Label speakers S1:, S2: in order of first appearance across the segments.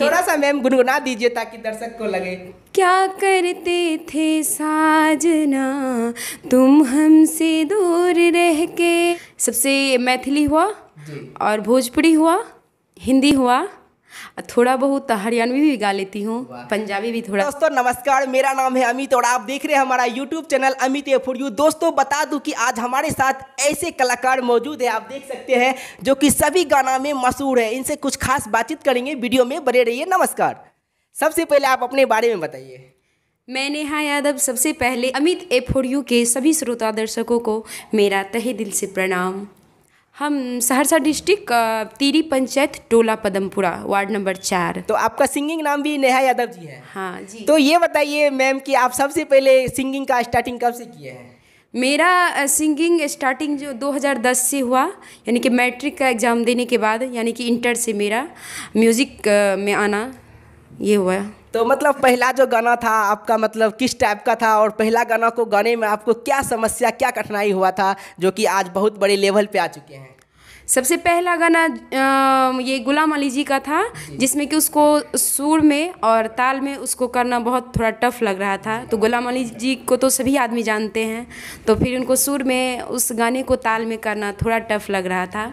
S1: थोड़ा सा मैम गुनगुना दीजिए ताकि दर्शक को लगे
S2: क्या करते थे साजना तुम हमसे दूर रह के सबसे मैथिली हुआ और भोजपुरी हुआ हिंदी हुआ थोड़ा बहुत तो हरियाणवी भी गा लेती हूँ पंजाबी भी थोड़ा दोस्तों नमस्कार मेरा नाम है अमित और आप देख
S1: रहे हैं हमारा YouTube channel Amit A for you दोस्तों बता दूं कि आज हमारे साथ ऐसे कलाकार मौजूद
S2: है आप देख सकते हैं
S1: जो कि सभी गाना में मशहूर है इनसे कुछ खास बातचीत करेंगे वीडियो में बने रहिए नमस्कार सबसे पहले आप अपने बारे में बताइए
S2: मैं नेहा यादव सबसे पहले अमित ए फॉर यू के सभी श्रोता दर्शकों को मेरा तहे दिल से प्रणाम हम सहरसा डिस्ट्रिक्ट तीरी पंचायत टोला पदमपुरा वार्ड नंबर चार
S1: तो आपका सिंगिंग नाम भी नेहा यादव जी है हाँ जी तो ये बताइए मैम कि आप सबसे पहले
S2: सिंगिंग का स्टार्टिंग कब से किए हैं मेरा सिंगिंग स्टार्टिंग जो 2010 से हुआ यानी कि मैट्रिक का एग्ज़ाम देने के बाद यानी कि इंटर से मेरा म्यूज़िक में आना ये हुआ तो मतलब पहला जो गाना था आपका मतलब किस टाइप का था
S1: और पहला गाना को गाने में आपको क्या समस्या क्या कठिनाई हुआ था जो कि आज बहुत बड़े लेवल पे आ
S2: चुके हैं सबसे पहला गाना ये गुलाम अली जी का था जिसमें कि उसको सुर में और ताल में उसको करना बहुत थोड़ा टफ लग रहा था तो गुलाम अली जी को तो सभी आदमी जानते हैं तो फिर उनको सुर में उस गाने को ताल में करना थोड़ा टफ लग रहा था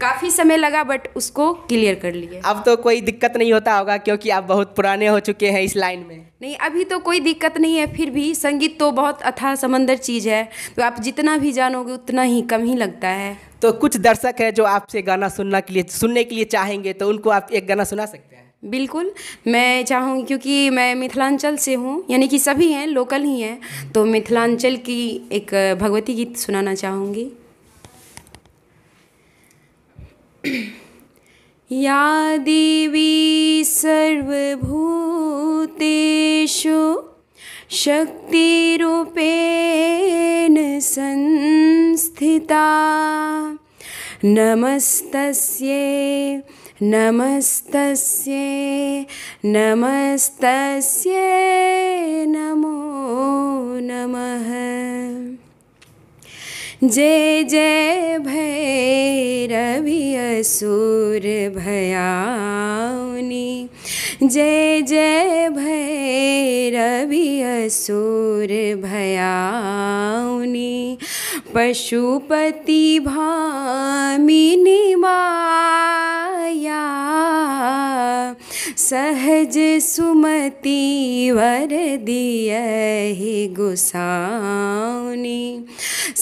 S2: काफ़ी समय लगा बट उसको क्लियर कर लिए अब तो कोई दिक्कत नहीं
S1: होता होगा क्योंकि आप बहुत पुराने हो चुके हैं इस लाइन में
S2: नहीं अभी तो कोई दिक्कत नहीं है फिर भी संगीत तो बहुत अथाह समंदर चीज़ है तो आप जितना भी जानोगे उतना ही कम ही लगता है
S1: तो कुछ दर्शक है जो आपसे गाना सुनना के लिए सुनने के लिए चाहेंगे तो उनको आप एक गाना सुना सकते
S2: हैं बिल्कुल मैं चाहूँगी क्योंकि मैं मिथिलांचल से हूँ यानी कि सभी हैं लोकल ही हैं तो मिथिलांचल की एक भगवती गीत सुनाना चाहूँगी या देवी सर्वभूतेषु शक्तिरूपेण संस्थिता नमस्तस्यै नमस्तस्यै नमस्तस्यै नमो नमः जय जय असुर भयानी जय जय असुर भयानी पशुपति भामिनी माया सहज सुमति वर दियहि गुसाउनि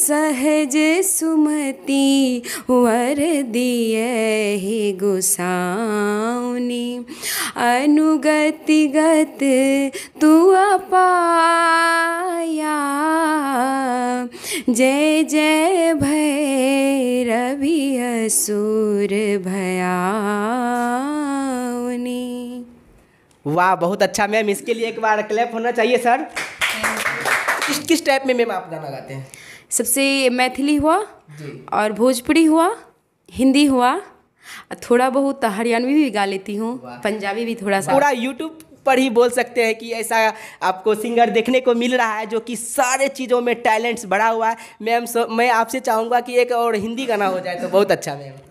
S2: सहज सुमति वर दिय गुसाउनि अनुगति गत तू अपाया जय जय रवि असुर भया
S1: वाह बहुत अच्छा मैम इसके लिए एक बार क्लैप
S2: होना चाहिए सर किस किस टाइप में मैम आप गाना गाते हैं सबसे मैथिली हुआ और भोजपुरी हुआ हिंदी हुआ थोड़ा बहुत हरियाणवी भी गा लेती हूँ पंजाबी भी थोड़ा सा पूरा
S1: यूट्यूब पर ही बोल सकते हैं कि ऐसा आपको सिंगर देखने को मिल रहा है जो कि सारे चीज़ों में टैलेंट्स बढ़ा हुआ है मैम मैं आपसे चाहूँगा कि एक और हिंदी गाना हो जाए तो बहुत अच्छा मैम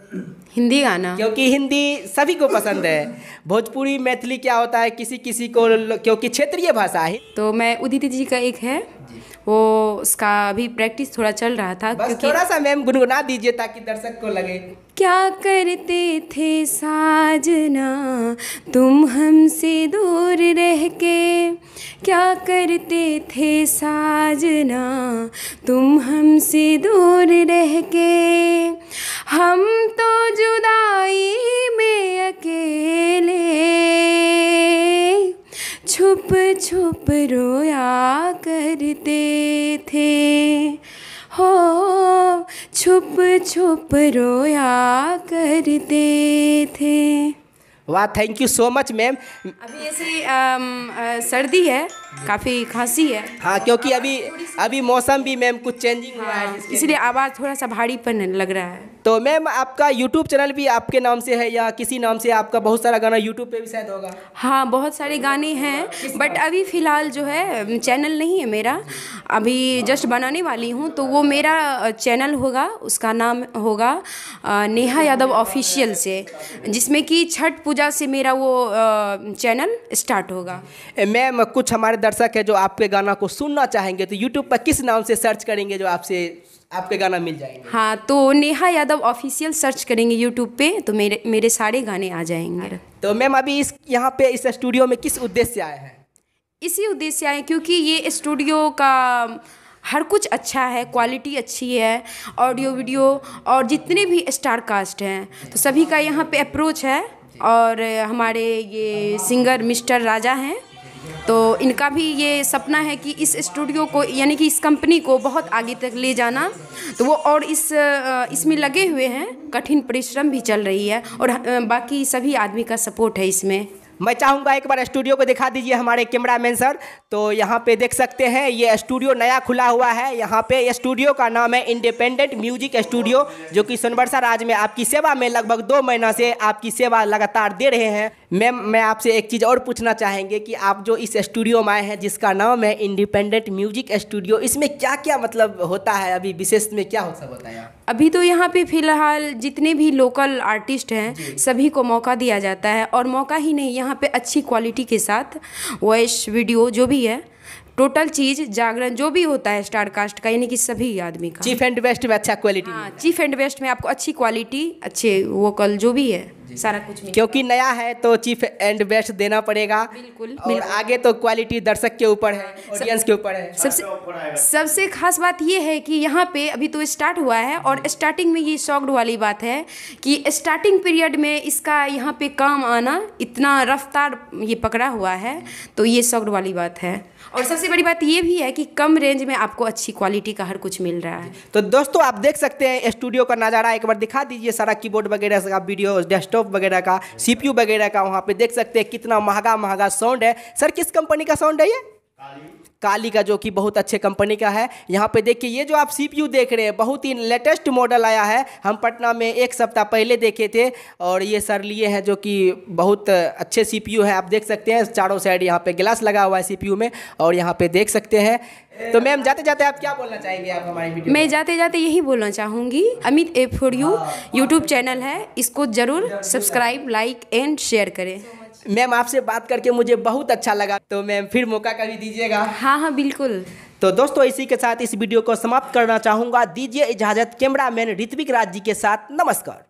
S1: हिंदी गाना क्योंकि हिंदी सभी को पसंद है भोजपुरी मैथिली क्या होता है किसी किसी को क्योंकि क्षेत्रीय भाषा है तो मैं उदिति जी का एक है वो उसका अभी प्रैक्टिस थोड़ा चल रहा था क्योंकि थोड़ा सा मैम गुनगुना दीजिए ताकि दर्शक को लगे
S2: क्या करते थे साजना तुम हमसे दूर रह के क्या करते थे साजना तुम हमसे दूर रह के हम तो जुदाई छुप छुप रोया करते थे हो छुप छुप रोया करते थे
S1: वाह thank you so much ma'am
S2: अभी ऐसे सर्दी है काफ़ी खांसी है
S1: हाँ क्योंकि अभी अभी मौसम भी मैम कुछ चेंजिंग हुआ है हाँ, इसलिए आवाज़ थोड़ा सा भारीपन लग रहा है तो मैम आपका यूट्यूब चैनल भी आपके नाम से है या किसी नाम से आपका बहुत सारा गाना यूट्यूब पे भी शायद होगा
S2: हाँ बहुत सारे गाने हैं बट अभी फ़िलहाल जो है चैनल नहीं है मेरा अभी जस्ट बनाने वाली हूँ तो वो मेरा चैनल होगा उसका नाम होगा नेहा यादव ऑफिशियल से जिसमें कि छठ पूजा से मेरा वो चैनल स्टार्ट होगा मैम कुछ हमारे दर्शक है जो आपके गाना को सुनना
S1: चाहेंगे तो यूट्यूब पर किस नाम से सर्च करेंगे जो आपसे आपके गाना मिल जाएंगे
S2: हाँ तो नेहा यादव ऑफिशियल सर्च करेंगे यूट्यूब पे तो मेरे मेरे सारे गाने आ जाएंगे तो मैम अभी इस यहाँ पे इस स्टूडियो में किस उद्देश्य आए हैं इसी उद्देश्य आए क्योंकि ये स्टूडियो का हर कुछ अच्छा है क्वालिटी अच्छी है ऑडियो वीडियो और जितने भी स्टार कास्ट हैं तो सभी का यहाँ पे अप्रोच है और हमारे ये सिंगर मिस्टर राजा हैं तो इनका भी ये सपना है कि इस स्टूडियो को यानी कि इस कंपनी को बहुत आगे तक ले जाना तो वो और इस इसमें लगे हुए हैं कठिन परिश्रम भी चल रही है और बाकी सभी आदमी का सपोर्ट है इसमें
S1: मैं चाहूँगा एक बार स्टूडियो को दिखा दीजिए हमारे कैमरा मैन सर तो यहाँ पे देख सकते हैं ये स्टूडियो नया खुला हुआ है यहाँ पे स्टूडियो का नाम है इंडिपेंडेंट म्यूजिक स्टूडियो जो कि सोनबरसा राज में आपकी सेवा में लगभग दो महीना से आपकी सेवा लगातार दे रहे हैं मैम मैं आपसे एक चीज़ और पूछना चाहेंगे कि आप जो इस स्टूडियो में आए हैं जिसका नाम है इंडिपेंडेंट म्यूजिक
S2: स्टूडियो इसमें क्या क्या मतलब होता है अभी विशेष में क्या हो सब है अभी तो यहाँ पे फिलहाल जितने भी लोकल आर्टिस्ट हैं सभी को मौका दिया जाता है और मौका ही नहीं यहाँ पे अच्छी क्वालिटी के साथ वॉइस वीडियो जो भी है टोटल चीज जागरण जो भी होता है स्टार कास्ट का यानी कि सभी आदमी का चीफ एंड बेस्ट में अच्छा क्वालिटी हाँ चीफ एंड बेस्ट में आपको अच्छी क्वालिटी अच्छे वोकल जो भी है सारा कुछ क्योंकि नया है तो चीफ एंड
S1: बेस्ट देना पड़ेगा बिल्कुल
S2: और बिल्कुल। आगे
S1: तो क्वालिटी दर्शक के ऊपर है ऑडियंस के ऊपर है
S2: सबसे सबसे खास बात यह है कि यहाँ पे अभी तो स्टार्ट हुआ है और स्टार्टिंग में ये शॉक्ड वाली बात है कि स्टार्टिंग पीरियड में इसका यहाँ पे काम आना इतना रफ्तार ये पकड़ा हुआ है तो ये शॉक्ड वाली बात है और सबसे बड़ी बात ये भी है कि कम रेंज में आपको अच्छी क्वालिटी का हर कुछ मिल रहा है तो दोस्तों आप देख सकते हैं स्टूडियो का नज़ारा एक
S1: बार दिखा दीजिए सारा कीबोर्ड वगैरह का वीडियो डेस्कटॉप वगैरह का सीपीयू वगैरह का वहाँ पे देख सकते हैं कितना महंगा महंगा साउंड है सर किस कंपनी का साउंड है ये काली काली का जो कि बहुत अच्छे कंपनी का है यहाँ पे देखिए ये जो आप सीपीयू देख रहे हैं बहुत ही लेटेस्ट मॉडल आया है हम पटना में एक सप्ताह पहले देखे थे और ये सर लिए हैं जो कि बहुत अच्छे सीपीयू है आप देख सकते हैं चारों साइड यहाँ पे गिलास लगा हुआ है सीपीयू में और यहाँ पे देख सकते हैं तो मैम जाते जाते आप क्या बोलना चाहेंगे आप हमारे वीडियो मैं
S2: जाते जाते यही बोलना चाहूँगी Amit A for you YouTube channel है इसको ज़रूर सब्सक्राइब लाइक एंड शेयर करें
S1: मैम आपसे बात करके मुझे बहुत अच्छा लगा तो मैम फिर मौका कभी दीजिएगा हाँ हाँ बिल्कुल तो दोस्तों इसी के साथ इस वीडियो को समाप्त करना चाहूँगा दीजिए इजाज़त कैमरा मैन ऋत्विक राज जी के साथ नमस्कार